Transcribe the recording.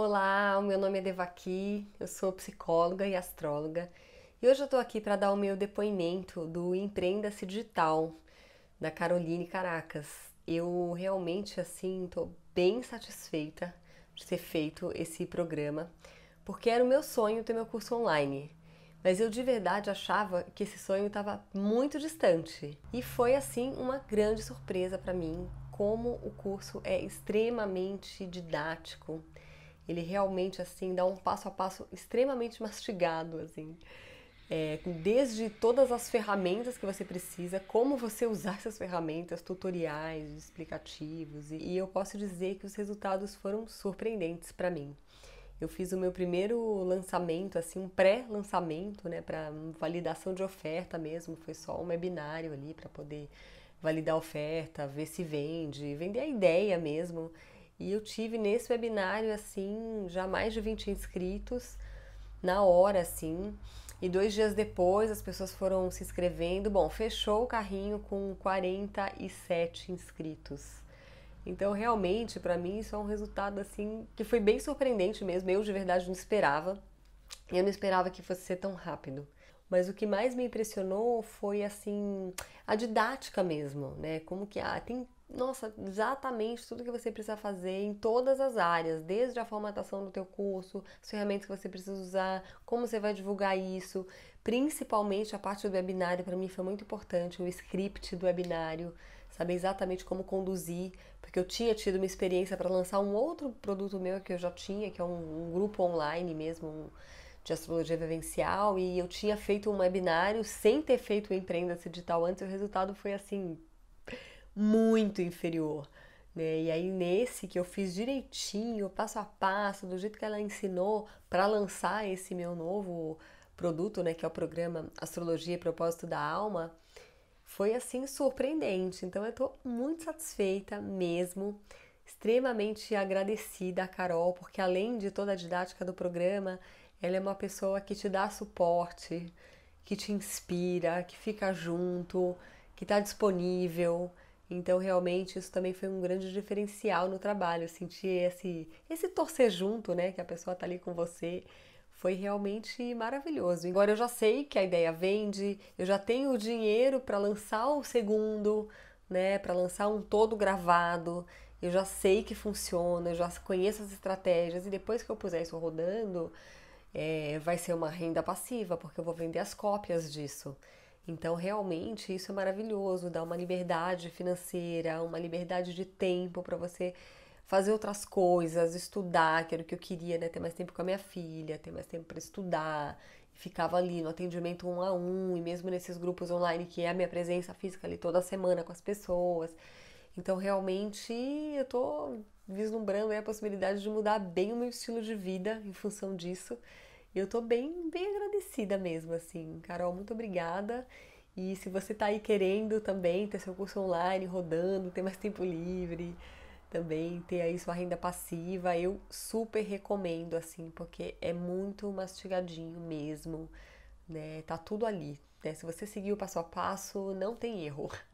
Olá, o meu nome é Devaki, eu sou psicóloga e astróloga e hoje eu estou aqui para dar o meu depoimento do Empreenda-se Digital da Caroline Caracas. Eu realmente assim estou bem satisfeita de ter feito esse programa, porque era o meu sonho ter meu curso online. Mas eu de verdade achava que esse sonho estava muito distante. E foi assim uma grande surpresa para mim como o curso é extremamente didático ele realmente, assim, dá um passo a passo extremamente mastigado, assim. É, desde todas as ferramentas que você precisa, como você usar essas ferramentas, tutoriais, explicativos, e, e eu posso dizer que os resultados foram surpreendentes para mim. Eu fiz o meu primeiro lançamento, assim, um pré-lançamento, né, para validação de oferta mesmo, foi só um webinário ali para poder validar a oferta, ver se vende, vender a ideia mesmo. E eu tive nesse webinário, assim, já mais de 20 inscritos na hora, assim. E dois dias depois as pessoas foram se inscrevendo. Bom, fechou o carrinho com 47 inscritos. Então, realmente, para mim, isso é um resultado assim que foi bem surpreendente mesmo. Eu de verdade não esperava. Eu não esperava que fosse ser tão rápido. Mas o que mais me impressionou foi assim a didática mesmo, né? Como que ah, tem nossa, exatamente tudo que você precisa fazer em todas as áreas, desde a formatação do teu curso, as ferramentas que você precisa usar, como você vai divulgar isso, principalmente a parte do webinário para mim foi muito importante, o script do webinário, saber exatamente como conduzir, porque eu tinha tido uma experiência para lançar um outro produto meu que eu já tinha, que é um, um grupo online mesmo, um, de astrologia vivencial e eu tinha feito um webinário sem ter feito o empreendedor Digital antes e o resultado foi assim muito inferior. Né? E aí, nesse que eu fiz direitinho, passo a passo, do jeito que ela ensinou para lançar esse meu novo produto, né, que é o programa Astrologia e Propósito da Alma, foi assim surpreendente. Então, eu estou muito satisfeita mesmo extremamente agradecida a Carol, porque além de toda a didática do programa, ela é uma pessoa que te dá suporte, que te inspira, que fica junto, que está disponível, então, realmente, isso também foi um grande diferencial no trabalho. Sentir esse, esse torcer junto, né? Que a pessoa tá ali com você. Foi realmente maravilhoso. Agora eu já sei que a ideia vende, eu já tenho o dinheiro para lançar o segundo, né? Para lançar um todo gravado. Eu já sei que funciona, eu já conheço as estratégias e depois que eu puser isso rodando, é, vai ser uma renda passiva, porque eu vou vender as cópias disso. Então, realmente, isso é maravilhoso, dá uma liberdade financeira, uma liberdade de tempo para você fazer outras coisas, estudar, que era o que eu queria, né? Ter mais tempo com a minha filha, ter mais tempo para estudar. Ficava ali no atendimento um a um, e mesmo nesses grupos online, que é a minha presença física ali toda semana com as pessoas. Então, realmente, eu tô vislumbrando a possibilidade de mudar bem o meu estilo de vida em função disso. Eu tô bem, bem agradecida mesmo, assim. Carol, muito obrigada. E se você tá aí querendo também ter seu curso online rodando, ter mais tempo livre, também ter aí sua renda passiva, eu super recomendo, assim, porque é muito mastigadinho mesmo, né? Tá tudo ali. Né? Se você seguir o passo a passo, não tem erro.